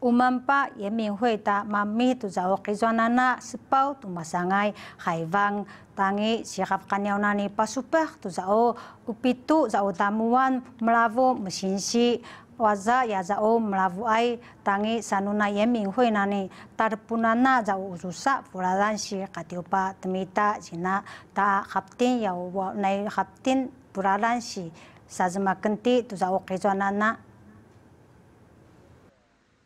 umampa yeming hui ta mami tu zau kizuan ana sepau tu masangai haiwang tangi sikap kanyau nani pasupah tu zau upitu zau tamuan melavu mesinsi waza ya zau melavu ai tangi sanuna yeming hui nani tarpunana zau ususa puladan si katiupa temita jina ta khaptin ya wawai khaptin puladan si sazma kenti tu zau kizuan ana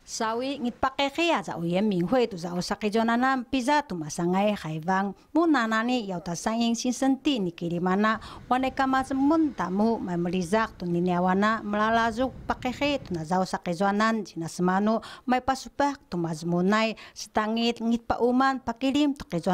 Sawi ngi pake kaya za u yen min hui tu za u sake jo nanan pizza tu masang ai hai vang mu nanani yau ta sang yin sin sen ti ni kiri mana wane kama ze mun ta mu mai muli zak tu ni nia wana melala zu pake kai tu na za u sake jo nan ji na semanu mai pasupak tu mas munai setangit ngi pa uman pake lim tu ke jo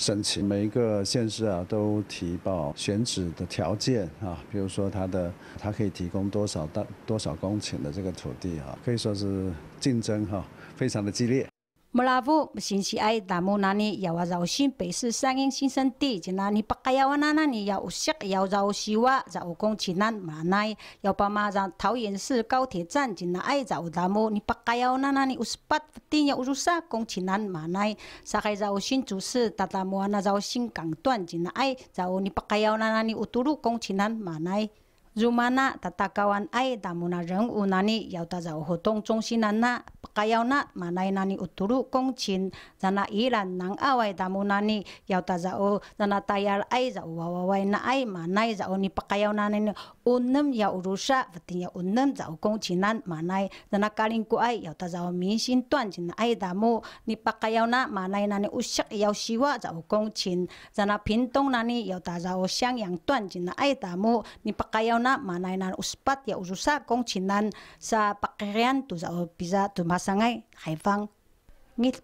申请每一个县市啊，都提报选址的条件啊，比如说它的它可以提供多少大多少公顷的这个土地啊，可以说是竞争哈非常的激烈。么啦？不绍兴爱达摩那尼，要往绕心北市三英新胜地；那尼北卡亚湾那尼，要往要绕往哇绕江江南马奈；要把妈让桃源市高铁站，那爱绕达摩你不该要亚湾那尼，乌十八公里江南马奈；再海绕心主市达达摩那绕心港段，那爱绕你不该要亚湾那尼乌十六公里南马奈。如嘛那，他大高安爱达木那人物那里，要大家活动中心那那，该友那，嘛那那里有走路恭亲，咱那伊兰南阿威达木那里要大哦，咱那太阳爱，咱哇哇哇那爱嘛那，咱你不该友那呢，我南要如莎，不定要我南走恭亲那嘛那，咱那桂林爱，要大家明星段情那爱达木，你该友那，嘛那那尼，无锡有西瓦走共情，咱那屏东那里要大家襄阳段情那爱达木，你该友。na manay na uspat ya ususa kong chinan sa pakirian tu sa oh, pizza tu masangay haifang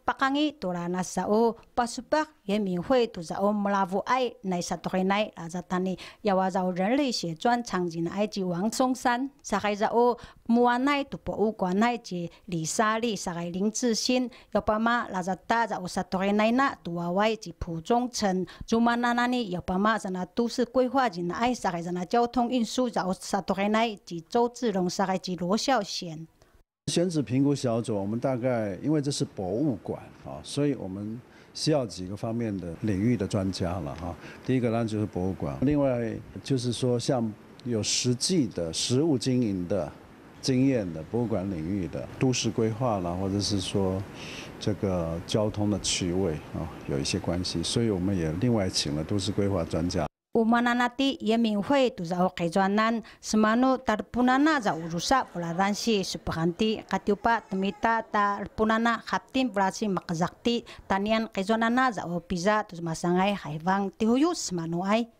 八百个土拉纳撒欧巴斯巴人民会，土拉欧姆拉夫埃奈多托奈，拉扎达尼，要找人类写专长人埃及王松山，沙海撒哦？莫安奈土博物馆奈及李莎莉，沙海林志鑫，奥巴马拉扎达多萨奈内纳土外及普忠成，祖玛纳那里奥巴马在那都市规划人奈沙海在那交通运输，沙欧多托奈及周志龙，沙海及罗孝贤。选址评估小组，我们大概因为这是博物馆啊，所以我们需要几个方面的领域的专家了哈。第一个呢就是博物馆，另外就是说像有实际的实物经营的经验的博物馆领域的都市规划了，或者是说这个交通的区位啊有一些关系，所以我们也另外请了都市规划专家。Mana nanti Yemin Hui tu za o kejuanan semanu tarpunana za urusa puladansi subhanti katupa temita tarpunana khaptin pulasi makazakti tanian kejuanana za o pizza tu masangai haivang tihuyus semanu ai.